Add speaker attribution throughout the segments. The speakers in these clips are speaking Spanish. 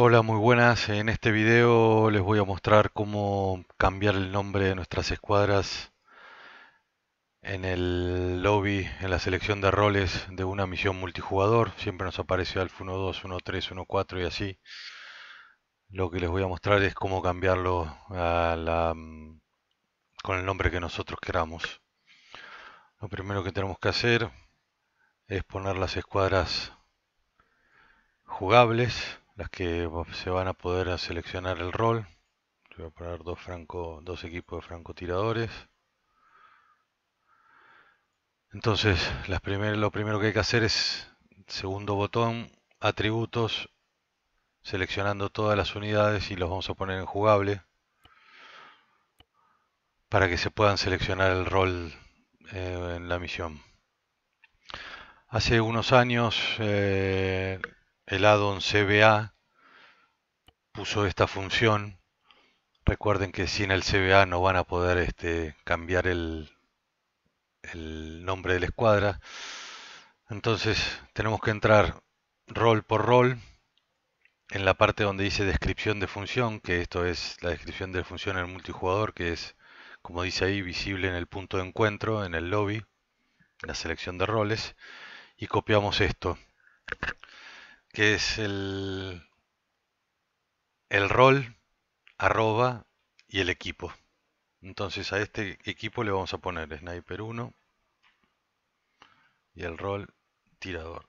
Speaker 1: Hola, muy buenas. En este video les voy a mostrar cómo cambiar el nombre de nuestras escuadras en el lobby, en la selección de roles de una misión multijugador. Siempre nos aparece Alfa 12, 13, 14 y así. Lo que les voy a mostrar es cómo cambiarlo mm, con el nombre que nosotros queramos. Lo primero que tenemos que hacer es poner las escuadras jugables las que se van a poder seleccionar el rol. voy a poner dos, dos equipos de francotiradores. Entonces, las primer, lo primero que hay que hacer es, segundo botón, atributos, seleccionando todas las unidades y los vamos a poner en jugable para que se puedan seleccionar el rol eh, en la misión. Hace unos años eh, el addon CBA puso esta función. Recuerden que sin el CBA no van a poder este, cambiar el, el nombre de la escuadra. Entonces tenemos que entrar rol por rol en la parte donde dice descripción de función, que esto es la descripción de función en el multijugador, que es, como dice ahí, visible en el punto de encuentro, en el lobby, la selección de roles, y copiamos esto que es el, el rol, arroba y el equipo. Entonces a este equipo le vamos a poner sniper 1 y el rol tirador.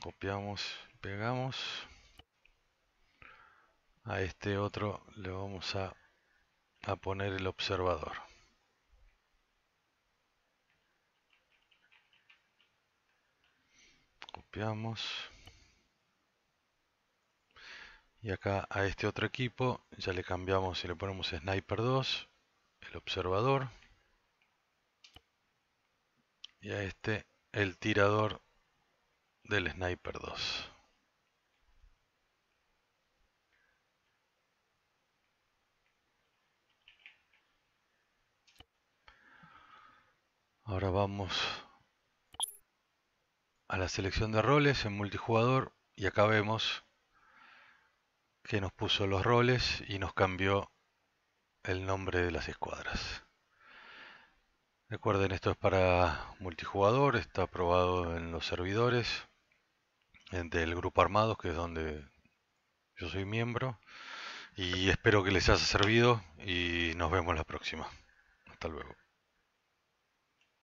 Speaker 1: Copiamos, pegamos. A este otro le vamos a, a poner el observador. Y acá a este otro equipo ya le cambiamos y le ponemos Sniper 2, el observador. Y a este el tirador del Sniper 2. Ahora vamos a la selección de roles en multijugador y acá vemos que nos puso los roles y nos cambió el nombre de las escuadras. Recuerden, esto es para multijugador, está aprobado en los servidores del grupo Armados, que es donde yo soy miembro. Y espero que les haya servido y nos vemos la próxima. Hasta luego.